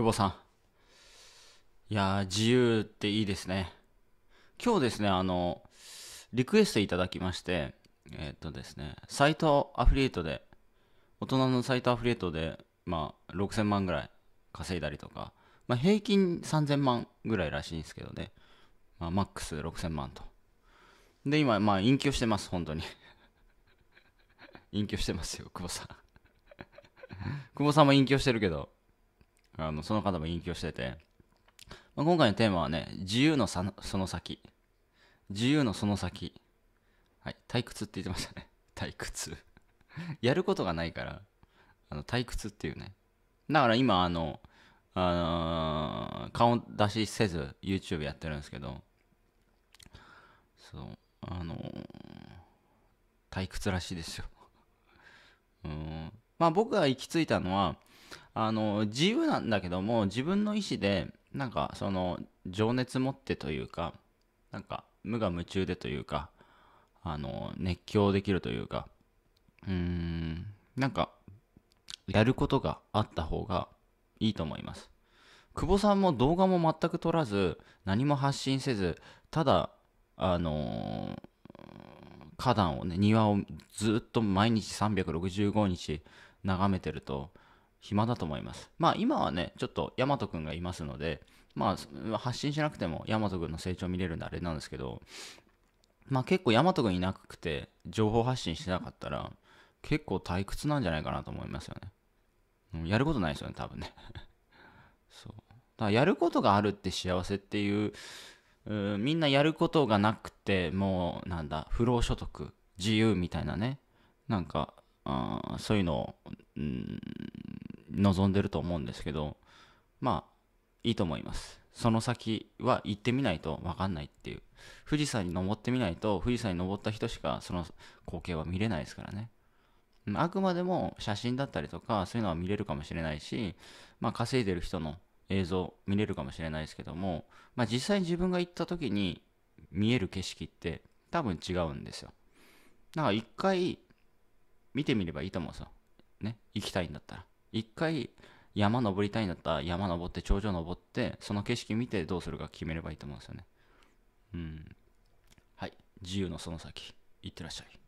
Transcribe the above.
久保さん。いや自由っていいですね。今日ですね、あの、リクエストいただきまして、えー、っとですね、サイトアフィリエイトで、大人のサイトアフィリエイトで、まあ、6000万ぐらい稼いだりとか、まあ、平均3000万ぐらいらしいんですけどね、まあ、マックス6000万と。で、今、まあ、隠居してます、本当に。隠居してますよ、久保さん。久保さんも隠居してるけど、あのその方も言及してて、まあ、今回のテーマはね自由のその先自由のその先はい退屈って言ってましたね 退屈 やることがないからあの退屈っていうねだから今あの、あのー、顔出しせず YouTube やってるんですけどそうあのー、退屈らしいですよ うんまあ僕が行き着いたのはあの自由なんだけども自分の意思でなんかその情熱持ってというかなんか無我夢中でというかあの熱狂できるというかうーんなんかやることがあった方がいいと思います久保さんも動画も全く撮らず何も発信せずただあのー、花壇をね庭をずっと毎日365日眺めてると暇だと思います。まあ今はね、ちょっとヤマトんがいますので、まあ発信しなくてもヤマトんの成長見れるんであれなんですけど、まあ結構ヤマトんいなくて情報発信してなかったら結構退屈なんじゃないかなと思いますよね。やることないですよね、多分ね。そう。だからやることがあるって幸せっていううみんなやることがなくてもうなんだ不労所得自由みたいなねなんかあそういうのを、うん、望んでると思うんですけど、まあ、いいと思います。その先は行ってみないと分かんないっていう。富士山に登ってみないと、富士山に登った人しかその光景は見れないですからね。あくまでも写真だったりとか、そういうのは見れるかもしれないし、まあ、稼いでる人の映像見れるかもしれないですけども、まあ、実際に自分が行った時に見える景色って多分違うんですよ。だから一回見てみればいいと思うんですよ。ね。行きたいんだったら。一回山登りたいんだったら山登って頂上登ってその景色見てどうするか決めればいいと思うんですよねうんはい自由のその先いってらっしゃい